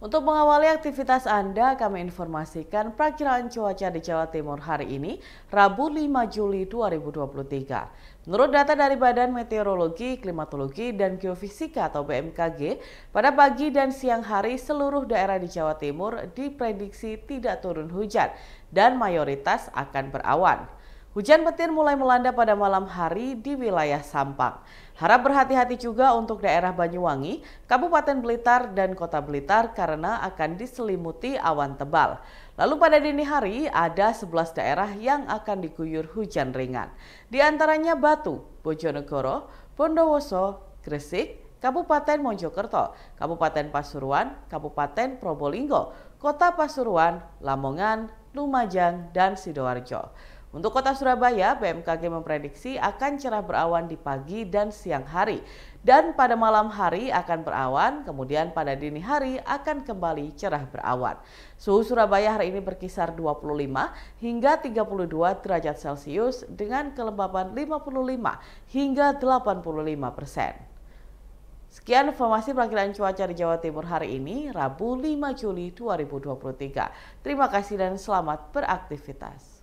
Untuk mengawali aktivitas Anda, kami informasikan perakiraan cuaca di Jawa Timur hari ini, Rabu 5 Juli 2023. Menurut data dari Badan Meteorologi, Klimatologi, dan Geofisika atau BMKG, pada pagi dan siang hari seluruh daerah di Jawa Timur diprediksi tidak turun hujan dan mayoritas akan berawan. Hujan petir mulai melanda pada malam hari di wilayah Sampang. Harap berhati-hati juga untuk daerah Banyuwangi, Kabupaten Blitar, dan Kota Blitar karena akan diselimuti awan tebal. Lalu pada dini hari ada 11 daerah yang akan diguyur hujan ringan. Di antaranya Batu, Bojonegoro, Bondowoso, Gresik, Kabupaten Mojokerto, Kabupaten Pasuruan, Kabupaten Probolinggo, Kota Pasuruan, Lamongan, Lumajang, dan Sidoarjo. Untuk kota Surabaya, BMKG memprediksi akan cerah berawan di pagi dan siang hari. Dan pada malam hari akan berawan, kemudian pada dini hari akan kembali cerah berawan. Suhu Surabaya hari ini berkisar 25 hingga 32 derajat Celcius dengan kelembapan 55 hingga 85 persen. Sekian informasi perakhiran cuaca di Jawa Timur hari ini, Rabu 5 Juli 2023. Terima kasih dan selamat beraktivitas.